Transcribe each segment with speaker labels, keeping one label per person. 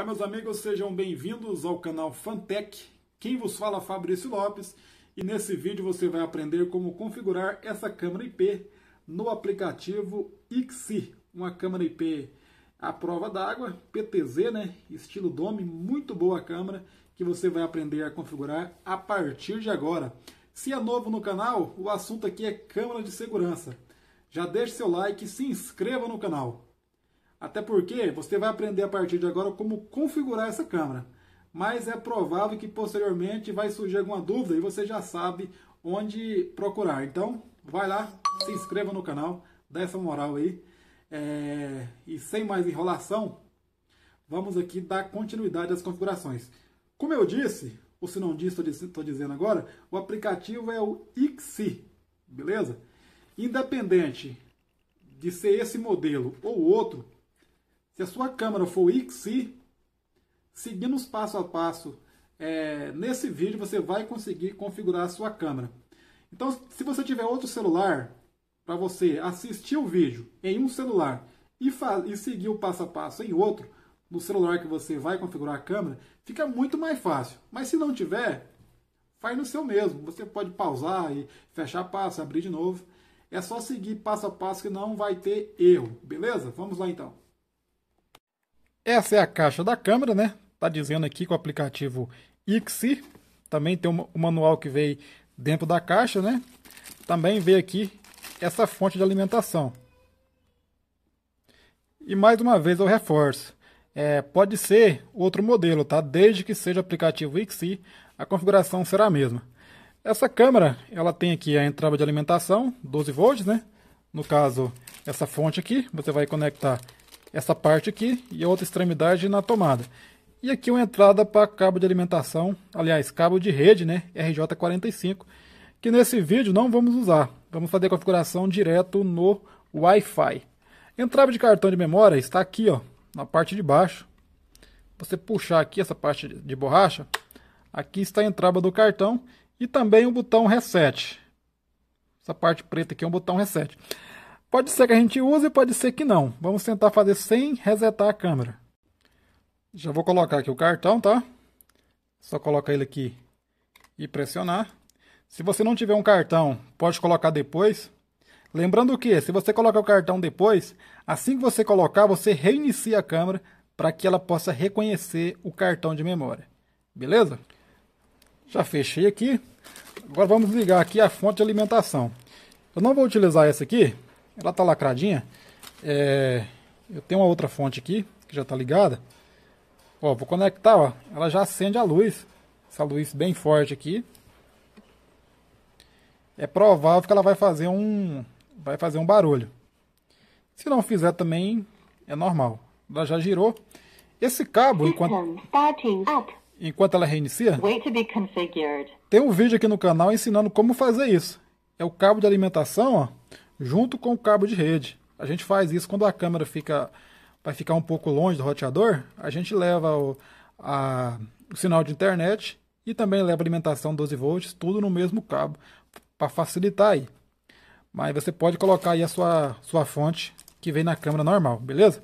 Speaker 1: Olá, meus amigos, sejam bem-vindos ao canal Fantech. Quem vos fala é Fabrício Lopes e nesse vídeo você vai aprender como configurar essa câmera IP no aplicativo IXI, uma câmera IP à prova d'água, PTZ, né? Estilo Dome, muito boa a câmera que você vai aprender a configurar a partir de agora. Se é novo no canal, o assunto aqui é câmera de segurança. Já deixe seu like e se inscreva no canal. Até porque você vai aprender a partir de agora como configurar essa câmera. Mas é provável que posteriormente vai surgir alguma dúvida e você já sabe onde procurar. Então, vai lá, se inscreva no canal, dá essa moral aí. É... E sem mais enrolação, vamos aqui dar continuidade às configurações. Como eu disse, ou se não disse, estou dizendo agora, o aplicativo é o IXI, beleza? Independente de ser esse modelo ou outro, se a sua câmera for XI, seguindo os passo a passo é, nesse vídeo, você vai conseguir configurar a sua câmera. Então, se você tiver outro celular, para você assistir o vídeo em um celular e, e seguir o passo a passo em outro, no celular que você vai configurar a câmera, fica muito mais fácil. Mas se não tiver, faz no seu mesmo. Você pode pausar e fechar passo, abrir de novo. É só seguir passo a passo que não vai ter erro, beleza? Vamos lá então. Essa é a caixa da câmera, né? Tá dizendo aqui com o aplicativo Ixi. Também tem o manual que veio dentro da caixa, né? Também veio aqui essa fonte de alimentação. E mais uma vez eu reforço, é, pode ser outro modelo, tá? Desde que seja aplicativo Ixi, a configuração será a mesma. Essa câmera, ela tem aqui a entrada de alimentação, 12 volts, né? No caso, essa fonte aqui, você vai conectar essa parte aqui e a outra extremidade na tomada. E aqui uma entrada para cabo de alimentação, aliás, cabo de rede, né, RJ45, que nesse vídeo não vamos usar. Vamos fazer a configuração direto no Wi-Fi. Entrada de cartão de memória está aqui, ó, na parte de baixo. Você puxar aqui essa parte de borracha, aqui está a entrada do cartão e também o botão reset. Essa parte preta aqui é um botão reset. Pode ser que a gente use, pode ser que não. Vamos tentar fazer sem resetar a câmera. Já vou colocar aqui o cartão, tá? Só colocar ele aqui e pressionar. Se você não tiver um cartão, pode colocar depois. Lembrando que, se você colocar o cartão depois, assim que você colocar, você reinicia a câmera para que ela possa reconhecer o cartão de memória. Beleza? Já fechei aqui. Agora vamos ligar aqui a fonte de alimentação. Eu não vou utilizar essa aqui, ela está lacradinha. É, eu tenho uma outra fonte aqui, que já está ligada. Ó, vou conectar, ó. Ela já acende a luz. Essa luz bem forte aqui. É provável que ela vai fazer um, vai fazer um barulho. Se não fizer também, é normal. Ela já girou. Esse cabo, enquanto, enquanto ela reinicia, tem um vídeo aqui no canal ensinando como fazer isso. É o cabo de alimentação, ó junto com o cabo de rede. A gente faz isso quando a câmera fica vai ficar um pouco longe do roteador, a gente leva o, a, o sinal de internet e também leva alimentação 12 volts, tudo no mesmo cabo para facilitar aí. Mas você pode colocar aí a sua sua fonte que vem na câmera normal, beleza?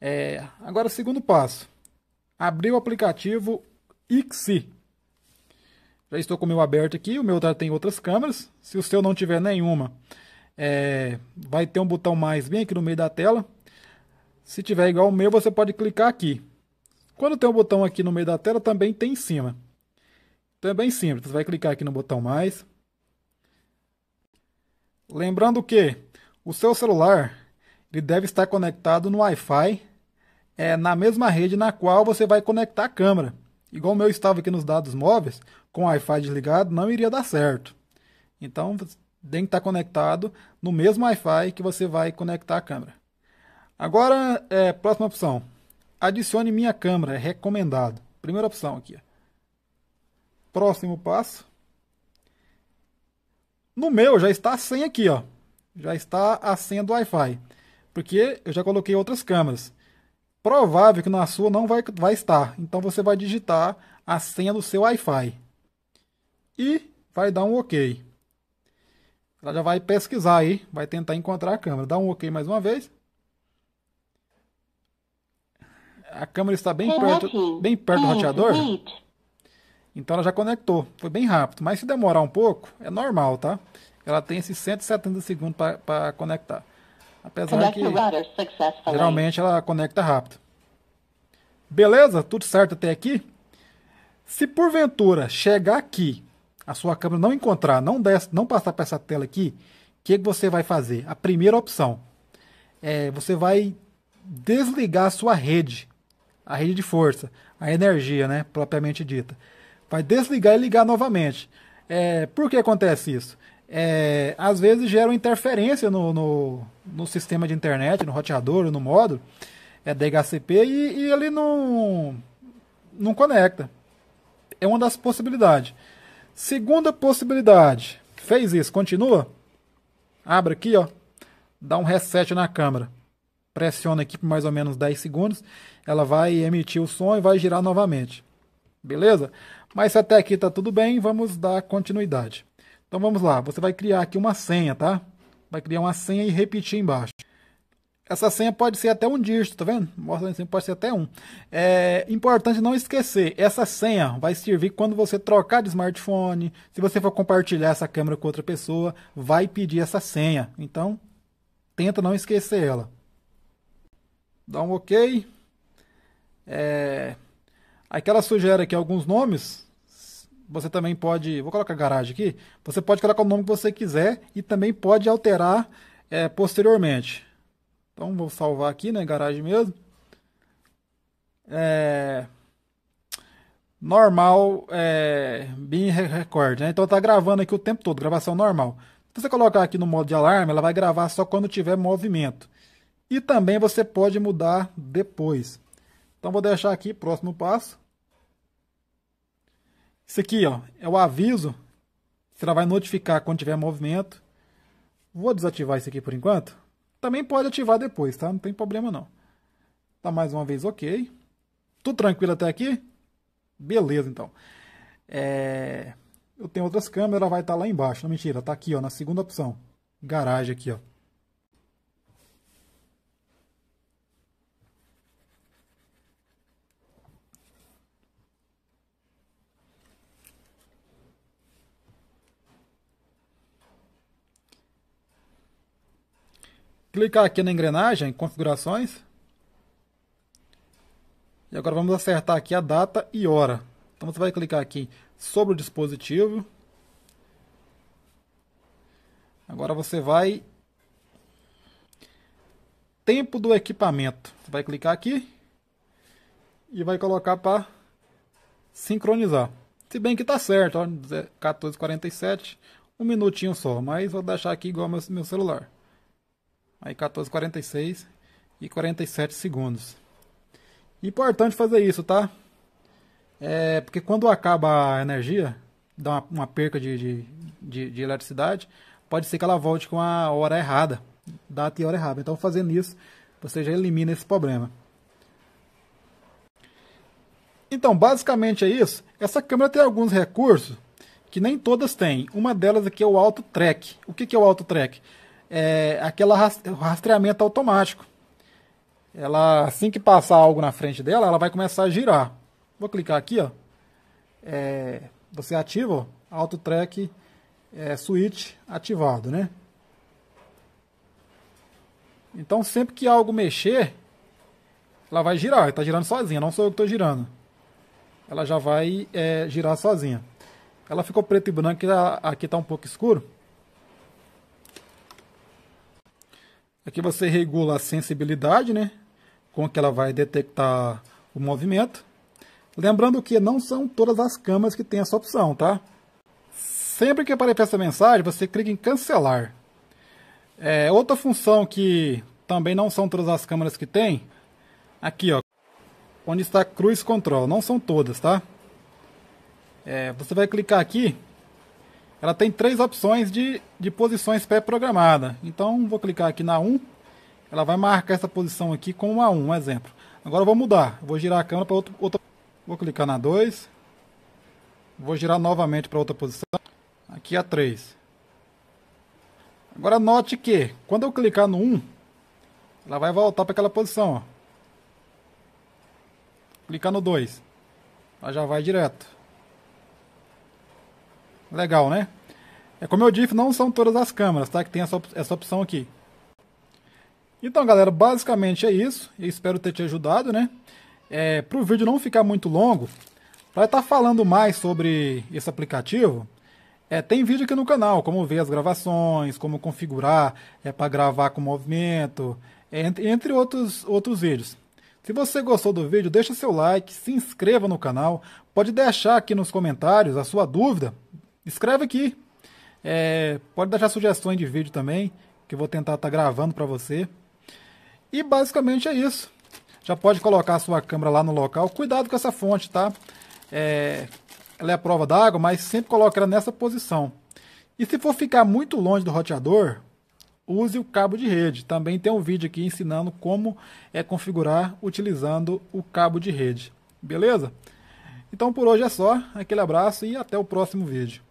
Speaker 1: É, agora segundo passo, abrir o aplicativo Xi. Já estou com o meu aberto aqui, o meu tá, tem outras câmeras. Se o seu não tiver nenhuma, é, vai ter um botão mais bem aqui no meio da tela. Se tiver igual o meu, você pode clicar aqui. Quando tem um botão aqui no meio da tela, também tem em cima. Então é bem simples, você vai clicar aqui no botão mais. Lembrando que o seu celular ele deve estar conectado no Wi-Fi, é, na mesma rede na qual você vai conectar a câmera. Igual o meu estava aqui nos dados móveis, com o Wi-Fi desligado, não iria dar certo. Então tem que estar tá conectado no mesmo Wi-Fi que você vai conectar a câmera. Agora, é, próxima opção. Adicione minha câmera, é recomendado. Primeira opção aqui. Próximo passo. No meu já está a senha aqui, ó. Já está a senha do Wi-Fi. Porque eu já coloquei outras câmeras. Provável que na sua não vai, vai estar. Então você vai digitar a senha do seu Wi-Fi. E vai dar um OK. Ela já vai pesquisar aí, vai tentar encontrar a câmera. Dá um OK mais uma vez. A câmera está bem é perto, bem perto do roteador. Então ela já conectou. Foi bem rápido. Mas se demorar um pouco, é normal, tá? Ela tem esses 170 segundos para conectar. Apesar que geralmente ela conecta rápido. Beleza? Tudo certo até aqui? Se porventura chegar aqui a sua câmera não encontrar, não, des, não passar para essa tela aqui, o que, que você vai fazer? A primeira opção é você vai desligar a sua rede, a rede de força, a energia, né, propriamente dita. Vai desligar e ligar novamente. É, por que acontece isso? É, às vezes gera interferência no, no, no, sistema de internet, no roteador, no módulo é, DHCP e, e ele não, não conecta. É uma das possibilidades. Segunda possibilidade. Fez isso, continua. Abre aqui, ó. Dá um reset na câmera. Pressiona aqui por mais ou menos 10 segundos. Ela vai emitir o som e vai girar novamente. Beleza? Mas se até aqui tá tudo bem, vamos dar continuidade. Então vamos lá, você vai criar aqui uma senha, tá? Vai criar uma senha e repetir embaixo. Essa senha pode ser até um dígito, tá vendo? Mostra assim, pode ser até um. É importante não esquecer, essa senha vai servir quando você trocar de smartphone, se você for compartilhar essa câmera com outra pessoa, vai pedir essa senha. Então, tenta não esquecer ela. Dá um ok. É... Aqui ela sugere aqui alguns nomes. Você também pode, vou colocar garagem aqui, você pode colocar o nome que você quiser e também pode alterar é, posteriormente. Então vou salvar aqui na né, garagem mesmo. É... Normal é... BIM Record. Né? Então está gravando aqui o tempo todo, gravação normal. Se você colocar aqui no modo de alarme, ela vai gravar só quando tiver movimento. E também você pode mudar depois. Então vou deixar aqui, próximo passo. Isso aqui ó, é o aviso. Você vai notificar quando tiver movimento. Vou desativar isso aqui por enquanto. Também pode ativar depois, tá? Não tem problema não. Tá mais uma vez ok. Tudo tranquilo até aqui? Beleza, então. É... Eu tenho outras câmeras, vai estar tá lá embaixo. Não, mentira, tá aqui, ó, na segunda opção. Garagem aqui, ó. clicar aqui na engrenagem, configurações. E agora vamos acertar aqui a data e hora. Então você vai clicar aqui sobre o dispositivo. Agora você vai... Tempo do equipamento. Você vai clicar aqui e vai colocar para sincronizar. Se bem que está certo, 14h47, um minutinho só, mas vou deixar aqui igual ao meu celular aí 14,46 e 47 segundos. Importante fazer isso, tá? É, porque quando acaba a energia, dá uma, uma perca de, de, de, de, eletricidade, pode ser que ela volte com a hora errada, data e hora errada. Então, fazendo isso, você já elimina esse problema. Então, basicamente é isso. Essa câmera tem alguns recursos que nem todas têm. Uma delas aqui é o auto track. O que, que é o auto track? é, aquele rastreamento automático. Ela, assim que passar algo na frente dela, ela vai começar a girar. Vou clicar aqui, ó. É, você ativa, ó, Auto Track é, Switch ativado, né? Então sempre que algo mexer, ela vai girar. Está girando sozinha, não sou eu que estou girando. Ela já vai é, girar sozinha. Ela ficou preto e branco, aqui está um pouco escuro. Aqui você regula a sensibilidade, né? Com que ela vai detectar o movimento. Lembrando que não são todas as câmeras que têm essa opção, tá? Sempre que aparecer essa mensagem, você clica em cancelar. É, outra função que também não são todas as câmeras que tem, aqui ó, onde está Cruise Control, não são todas, tá? É, você vai clicar aqui ela tem três opções de, de posições pré-programadas. Então, vou clicar aqui na 1, ela vai marcar essa posição aqui com uma 1, um exemplo. Agora eu vou mudar, vou girar a câmera para outra, outra... Vou clicar na 2, vou girar novamente para outra posição, aqui a 3. Agora note que, quando eu clicar no 1, ela vai voltar para aquela posição, ó. Clicar no 2, ela já vai direto. Legal, né? É como eu disse, não são todas as câmeras, tá? Que tem essa, op essa opção aqui. Então, galera, basicamente é isso. Eu espero ter te ajudado, né? É, para o vídeo não ficar muito longo, para estar tá falando mais sobre esse aplicativo, é, tem vídeo aqui no canal, como ver as gravações, como configurar é, para gravar com movimento, é, entre, entre outros, outros vídeos. Se você gostou do vídeo, deixa seu like, se inscreva no canal, pode deixar aqui nos comentários a sua dúvida escreve aqui. É, pode deixar sugestões de vídeo também, que eu vou tentar estar tá gravando para você. E basicamente é isso. Já pode colocar a sua câmera lá no local. Cuidado com essa fonte, tá? É, ela é a prova d'água, mas sempre coloque ela nessa posição. E se for ficar muito longe do roteador, use o cabo de rede. Também tem um vídeo aqui ensinando como é configurar utilizando o cabo de rede. Beleza? Então por hoje é só. Aquele abraço e até o próximo vídeo.